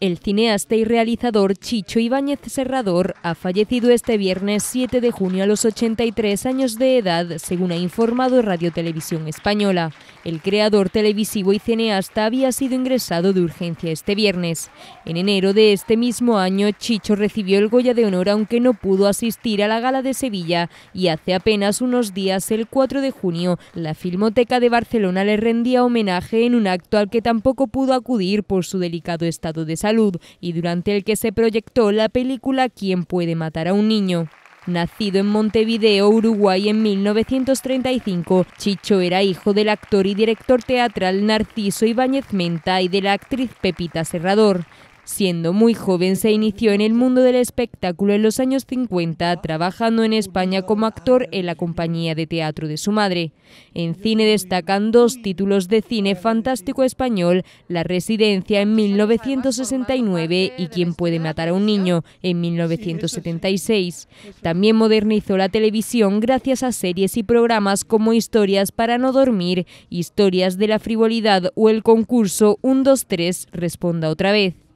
El cineasta y realizador Chicho Ibáñez Serrador ha fallecido este viernes 7 de junio a los 83 años de edad, según ha informado Radio Televisión Española. El creador televisivo y cineasta había sido ingresado de urgencia este viernes. En enero de este mismo año, Chicho recibió el Goya de Honor aunque no pudo asistir a la gala de Sevilla y hace apenas unos días, el 4 de junio, la Filmoteca de Barcelona le rendía homenaje en un acto al que tampoco pudo acudir por su delicado estado de salud y durante el que se proyectó la película ¿Quién puede matar a un niño? Nacido en Montevideo, Uruguay, en 1935, Chicho era hijo del actor y director teatral Narciso Ibáñez Menta y de la actriz Pepita Serrador. Siendo muy joven se inició en el mundo del espectáculo en los años 50, trabajando en España como actor en la compañía de teatro de su madre. En cine destacan dos títulos de cine fantástico español, La Residencia en 1969 y Quién puede matar a un niño en 1976. También modernizó la televisión gracias a series y programas como Historias para no dormir, Historias de la frivolidad o el concurso 123 Responda otra vez.